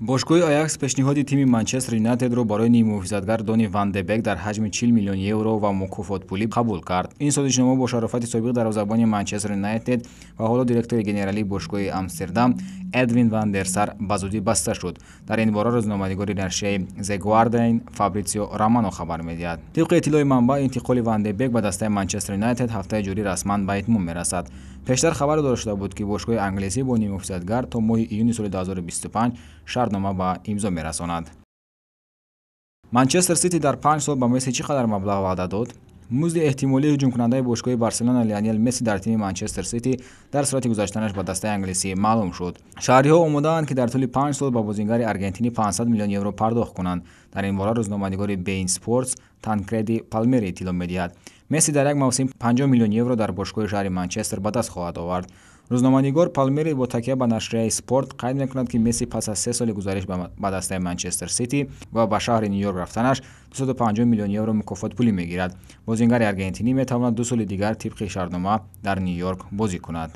باشگاه آیاکس پیشنهاد تیمی منچستر یونایتد را برای نیمه دونی دانی در حجم 40 میلیون یورو و مکافات پولی قبول کرد این سازشنامه با شرافت سابق زبان منچستر یونایتد و حالا دیرکتور گنرالی باشگاه آمستردام эдвин вандерсар ба зудӣ баста шуд дар ин бора рӯзноманигори наршияи зе гуардиан фабрицио рамано хабар медиҳад тибқи иттилои манбаъ интиқоли вандебек ба дастаи манчестер юнайтед ҳафтаи ҷорӣ расман ба итмом мерасад пештар хабар дода шуда буд ки бошгоҳи англисӣ бо нимуфсиятгар то моҳи июни соли 2025 шартнома ба имзо мерасонад манчестер сити дар панҷ сол ба месси чӣ қадар маблағ ваъда дод مزد احتمالی هجوم کننده باشگاه بارسلونا لیانیل مسی در تیم منچستر سیتی در صورت گذاشتنش با دسته انگلیسی معلوم شد شهری ها که در طول 5 سال با بازیگر ارگنتینی 500 میلیون یورو پرداخت کنند در این باره روزنامه‌نگار بین سپورتس تانکردی پالمری تیلو میدهد месси дар як мавсим 5 миллион евро дар бошгоҳи шаҳри манчестер ба даст хоҳад овард рӯзноманигор палмери бо такя ба нашрияи спорт қайд мекунад ки месси пас аз се соли гузариш ба дастаи манчестер сити ва ба шаҳри ню йорк рафтанаш 250 миллион евро мукофот пулӣ мегирад бозингари аргентинӣ метавонад ду соли дигар тибқи шартнома дар ню йорк бозӣ кунад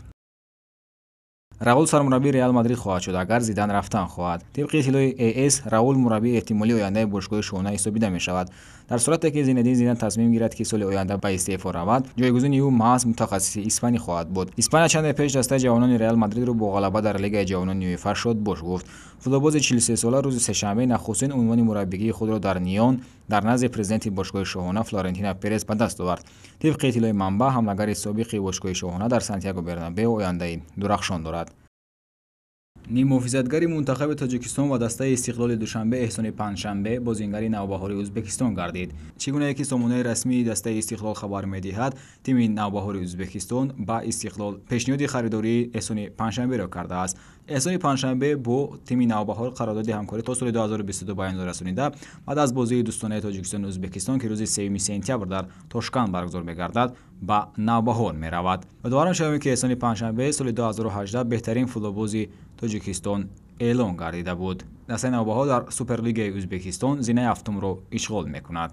راول سرمربی ریال مادرید خواهد شد اگر زیدان رفتن خواهد طبق اطلاعی ای اس راول مربی احتمالی آینده باشگاه شونه حسابیده می شود در صورتی که زیندین زیدن تصمیم گیرد که سال آینده به استعفا رود جایگزین او محض متخصص اسپانی خواهد بود اسپانیا چند پیش دسته جوانان ریال مادرید رو با غلبه در لیگ جوانان یوفا شد باش گفت فوتبالباز 43 ساله روز سهشنبه نخستین عنوان مربیگی خود را در نیون дар назди президенти бошгоҳи шоҳона флорентина перес ба даст овард тибқи иттилои манба ҳамлагари собиқи бошгоҳи шоҳона дар сантияго бернабе ояндаи дурахшон дорад نیم مفیزتگری منتخب تاجیکستان و دسته استقلال دوشنبه احسان پنجشنبه بازینگری نوبهاری ازبکستان گردید چگونه که سامانه رسمی دسته استقلال خبر میدهد تیم نوبهاری ازبکستان با استقلال پیشنهاد خریداری احسان پنجشنبه را کرده است احسان پنجشنبه با تیم نوبهار قرارداد همکاری تا سال 2022 به امضا رسانیده بعد از بازی دوستانه تاجیکستان و ازبکستان که روز 3 سپتامبر در تاشکند برگزار میگردد با نوبهار میرود دوباره شویم که احسان پنجشنبه سال 2018 بهترین فوتبالبازی тоҷикистон эълон гардида буд дастаи навбаҳо дар суперлигаи ӯзбекистон зинаи ҳафтумро ишғол мекунад